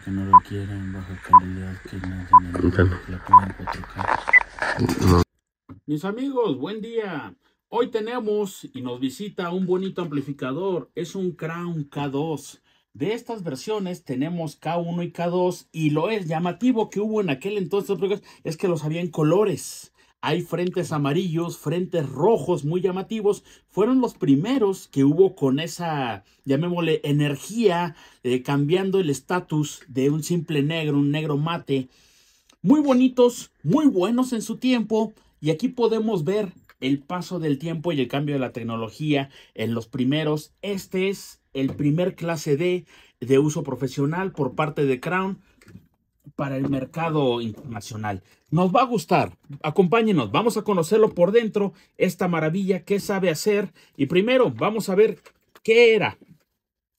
que no lo quiera calidad, que no la Mis amigos, buen día. Hoy tenemos y nos visita un bonito amplificador. Es un Crown K2. De estas versiones tenemos K1 y K2 y lo es llamativo que hubo en aquel entonces es que los había en colores. Hay frentes amarillos, frentes rojos muy llamativos. Fueron los primeros que hubo con esa, llamémosle, energía, eh, cambiando el estatus de un simple negro, un negro mate. Muy bonitos, muy buenos en su tiempo. Y aquí podemos ver el paso del tiempo y el cambio de la tecnología en los primeros. Este es el primer clase D de uso profesional por parte de Crown para el mercado internacional. Nos va a gustar, acompáñenos, vamos a conocerlo por dentro, esta maravilla, qué sabe hacer y primero vamos a ver qué era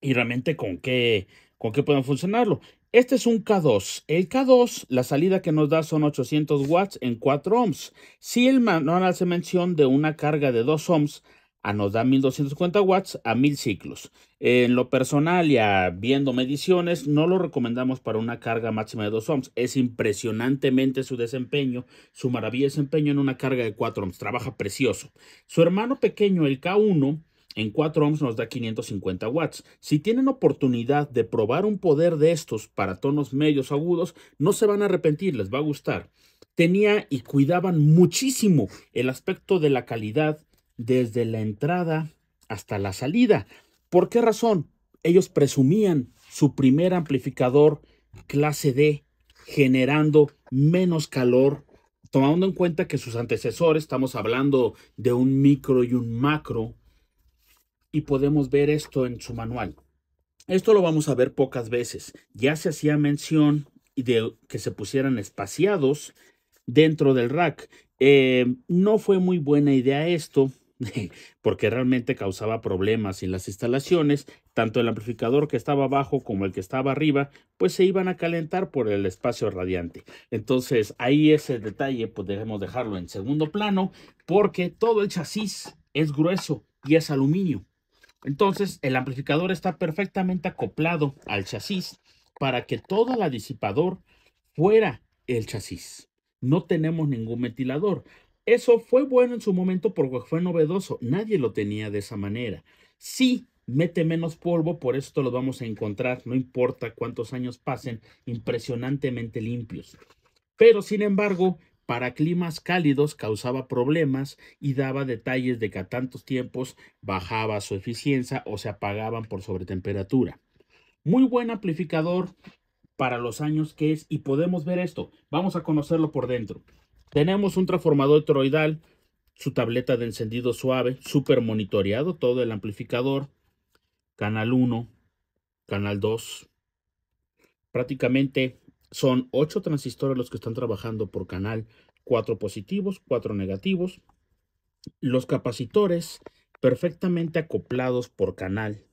y realmente con qué, con qué pueden funcionarlo. Este es un K2. El K2, la salida que nos da son 800 watts en 4 ohms. Si el manual hace mención de una carga de 2 ohms, Ah, nos da 1250 watts a 1000 ciclos. En lo personal, ya viendo mediciones, no lo recomendamos para una carga máxima de 2 ohms. Es impresionantemente su desempeño, su maravilloso desempeño en una carga de 4 ohms. Trabaja precioso. Su hermano pequeño, el K1, en 4 ohms nos da 550 watts. Si tienen oportunidad de probar un poder de estos para tonos medios agudos, no se van a arrepentir, les va a gustar. Tenía y cuidaban muchísimo el aspecto de la calidad desde la entrada hasta la salida. ¿Por qué razón? Ellos presumían su primer amplificador clase D generando menos calor, tomando en cuenta que sus antecesores, estamos hablando de un micro y un macro, y podemos ver esto en su manual. Esto lo vamos a ver pocas veces. Ya se hacía mención de que se pusieran espaciados dentro del rack. Eh, no fue muy buena idea esto porque realmente causaba problemas en las instalaciones, tanto el amplificador que estaba abajo como el que estaba arriba, pues se iban a calentar por el espacio radiante. Entonces ahí ese detalle, pues dejarlo en segundo plano, porque todo el chasis es grueso y es aluminio. Entonces el amplificador está perfectamente acoplado al chasis para que todo el disipador fuera el chasis. No tenemos ningún ventilador. Eso fue bueno en su momento porque fue novedoso. Nadie lo tenía de esa manera. Sí, mete menos polvo, por esto lo vamos a encontrar, no importa cuántos años pasen, impresionantemente limpios. Pero sin embargo, para climas cálidos causaba problemas y daba detalles de que a tantos tiempos bajaba su eficiencia o se apagaban por sobretemperatura. Muy buen amplificador para los años que es y podemos ver esto. Vamos a conocerlo por dentro. Tenemos un transformador toroidal, su tableta de encendido suave, súper monitoreado todo el amplificador, canal 1, canal 2. Prácticamente son 8 transistores los que están trabajando por canal, 4 positivos, 4 negativos. Los capacitores perfectamente acoplados por canal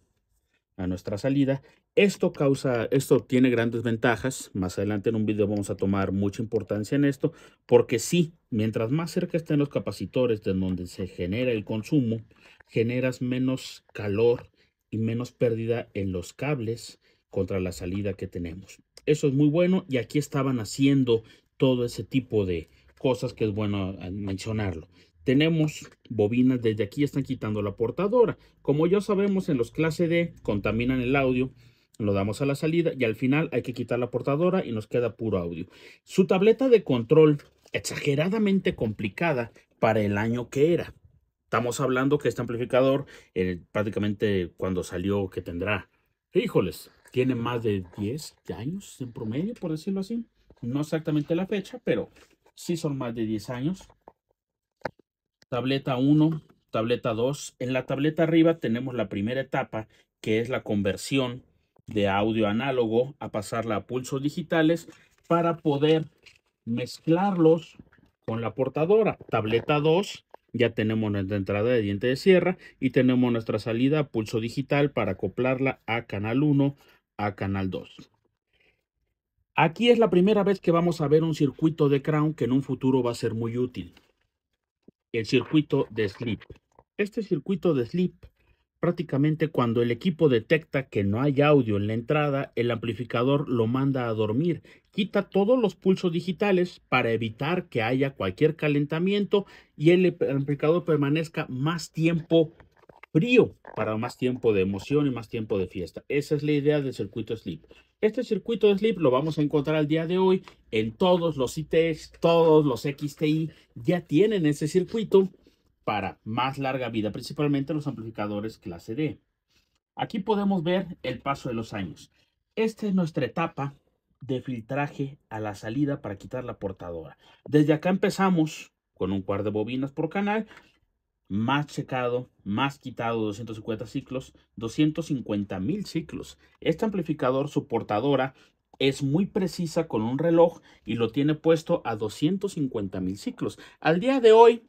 a nuestra salida esto causa, esto tiene grandes ventajas. Más adelante en un video vamos a tomar mucha importancia en esto, porque sí, mientras más cerca estén los capacitores de donde se genera el consumo, generas menos calor y menos pérdida en los cables contra la salida que tenemos. Eso es muy bueno y aquí estaban haciendo todo ese tipo de cosas que es bueno eh, mencionarlo tenemos bobinas desde aquí están quitando la portadora como ya sabemos en los clase D contaminan el audio lo damos a la salida y al final hay que quitar la portadora y nos queda puro audio. Su tableta de control exageradamente complicada para el año que era. Estamos hablando que este amplificador eh, prácticamente cuando salió que tendrá, híjoles, tiene más de 10 años en promedio, por decirlo así. No exactamente la fecha, pero sí son más de 10 años. Tableta 1, tableta 2. En la tableta arriba tenemos la primera etapa, que es la conversión de audio análogo a pasarla a pulsos digitales para poder mezclarlos con la portadora. Tableta 2, ya tenemos nuestra entrada de diente de sierra y tenemos nuestra salida pulso digital para acoplarla a canal 1, a canal 2. Aquí es la primera vez que vamos a ver un circuito de crown que en un futuro va a ser muy útil. El circuito de slip. Este circuito de slip prácticamente cuando el equipo detecta que no hay audio en la entrada, el amplificador lo manda a dormir, quita todos los pulsos digitales para evitar que haya cualquier calentamiento y el amplificador permanezca más tiempo frío para más tiempo de emoción y más tiempo de fiesta. Esa es la idea del circuito Sleep. Este circuito Sleep lo vamos a encontrar al día de hoy en todos los ITX, e todos los XTI ya tienen ese circuito para más larga vida, principalmente los amplificadores clase D. Aquí podemos ver el paso de los años. Esta es nuestra etapa de filtraje a la salida para quitar la portadora. Desde acá empezamos con un par de bobinas por canal, más checado, más quitado 250 ciclos, 250 mil ciclos. Este amplificador, su portadora, es muy precisa con un reloj y lo tiene puesto a 250 mil ciclos. Al día de hoy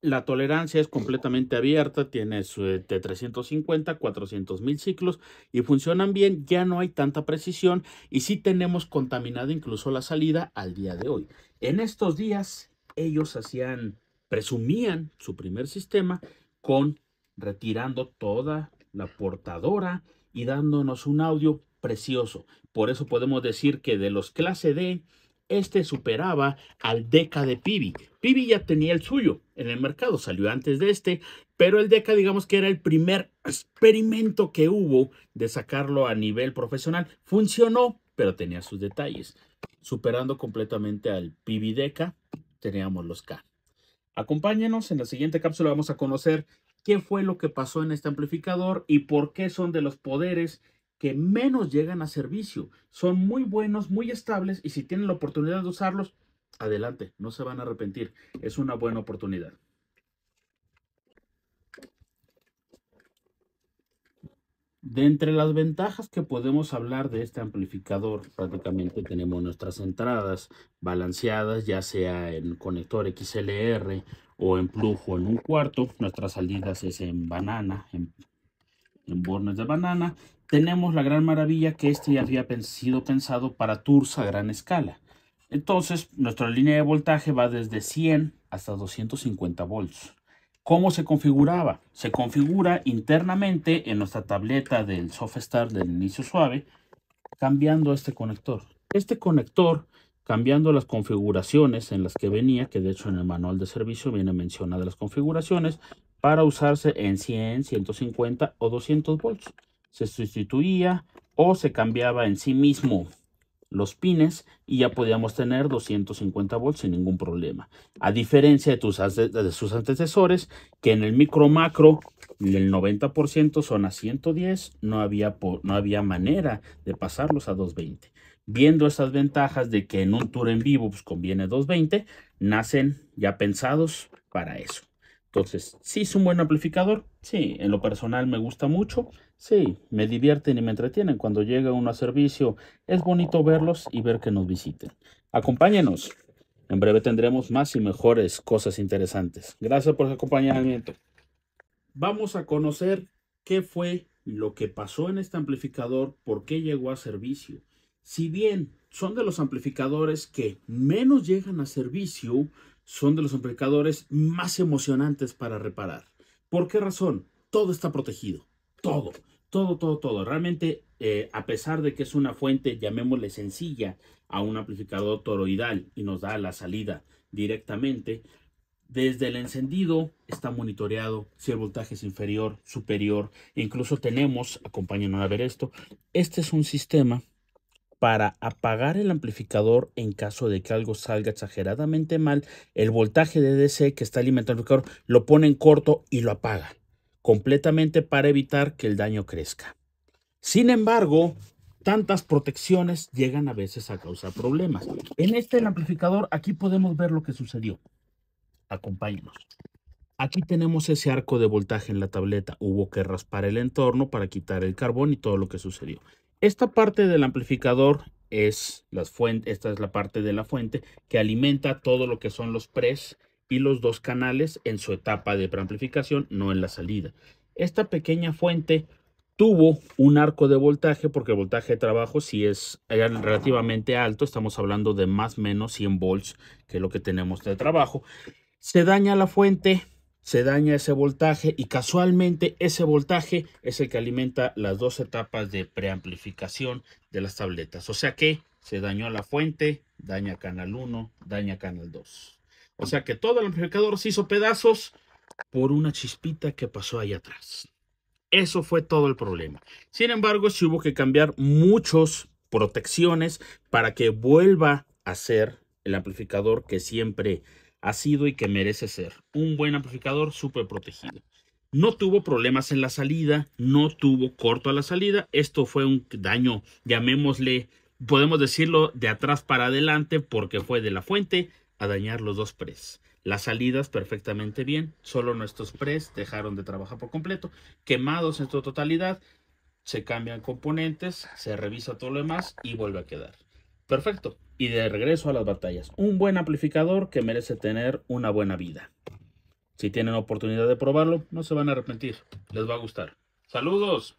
la tolerancia es completamente abierta, tiene de 350, 400 mil ciclos y funcionan bien, ya no hay tanta precisión y sí tenemos contaminada incluso la salida al día de hoy. En estos días ellos hacían, presumían su primer sistema con retirando toda la portadora y dándonos un audio precioso. Por eso podemos decir que de los clase D este superaba al Deca de Pibi. Pibi ya tenía el suyo en el mercado, salió antes de este, pero el Deca digamos que era el primer experimento que hubo de sacarlo a nivel profesional. Funcionó, pero tenía sus detalles. Superando completamente al Pibi Deca, teníamos los K. Acompáñenos, en la siguiente cápsula vamos a conocer qué fue lo que pasó en este amplificador y por qué son de los poderes que menos llegan a servicio. Son muy buenos, muy estables y si tienen la oportunidad de usarlos, adelante, no se van a arrepentir. Es una buena oportunidad. De entre las ventajas que podemos hablar de este amplificador, prácticamente tenemos nuestras entradas balanceadas, ya sea en conector XLR o en plujo en un cuarto. Nuestras salidas es en banana, en, en bornes de banana tenemos la gran maravilla que este ya había sido pensado para tours a gran escala. Entonces, nuestra línea de voltaje va desde 100 hasta 250 volts. ¿Cómo se configuraba? Se configura internamente en nuestra tableta del Softstar del inicio suave, cambiando este conector. Este conector, cambiando las configuraciones en las que venía, que de hecho en el manual de servicio viene mencionada las configuraciones, para usarse en 100, 150 o 200 volts se sustituía o se cambiaba en sí mismo los pines y ya podíamos tener 250 volts sin ningún problema. A diferencia de, de sus antecesores, que en el micro macro el 90% son a 110, no había, no había manera de pasarlos a 220. Viendo esas ventajas de que en un tour en vivo pues, conviene 220, nacen ya pensados para eso. Entonces, ¿sí es un buen amplificador? Sí, en lo personal me gusta mucho. Sí, me divierten y me entretienen. Cuando llega uno a servicio, es bonito verlos y ver que nos visiten. Acompáñenos. En breve tendremos más y mejores cosas interesantes. Gracias por su acompañamiento. Vamos a conocer qué fue lo que pasó en este amplificador, por qué llegó a servicio. Si bien son de los amplificadores que menos llegan a servicio, son de los amplificadores más emocionantes para reparar. ¿Por qué razón? Todo está protegido. Todo, todo, todo, todo. Realmente, eh, a pesar de que es una fuente, llamémosle sencilla, a un amplificador toroidal y nos da la salida directamente, desde el encendido está monitoreado si el voltaje es inferior, superior. E incluso tenemos, acompáñenos a ver esto, este es un sistema para apagar el amplificador en caso de que algo salga exageradamente mal, el voltaje de DC que está alimentando el amplificador lo pone en corto y lo apaga, completamente para evitar que el daño crezca. Sin embargo, tantas protecciones llegan a veces a causar problemas. En este amplificador, aquí podemos ver lo que sucedió. Acompáñenos. Aquí tenemos ese arco de voltaje en la tableta. Hubo que raspar el entorno para quitar el carbón y todo lo que sucedió. Esta parte del amplificador es la fuente, esta es la parte de la fuente que alimenta todo lo que son los pres y los dos canales en su etapa de preamplificación, no en la salida. Esta pequeña fuente tuvo un arco de voltaje porque el voltaje de trabajo si es relativamente alto, estamos hablando de más o menos 100 volts que es lo que tenemos de trabajo. Se daña la fuente, se daña ese voltaje y casualmente ese voltaje es el que alimenta las dos etapas de preamplificación de las tabletas. O sea que se dañó la fuente, daña canal 1, daña canal 2. O sea que todo el amplificador se hizo pedazos por una chispita que pasó ahí atrás. Eso fue todo el problema. Sin embargo, se hubo que cambiar muchas protecciones para que vuelva a ser el amplificador que siempre ha sido y que merece ser. Un buen amplificador súper protegido. No tuvo problemas en la salida, no tuvo corto a la salida. Esto fue un daño, llamémosle, podemos decirlo, de atrás para adelante porque fue de la fuente a dañar los dos pres. Las salidas perfectamente bien, solo nuestros pres dejaron de trabajar por completo. Quemados en su totalidad, se cambian componentes, se revisa todo lo demás y vuelve a quedar. Perfecto. Y de regreso a las batallas. Un buen amplificador que merece tener una buena vida. Si tienen oportunidad de probarlo, no se van a arrepentir. Les va a gustar. Saludos.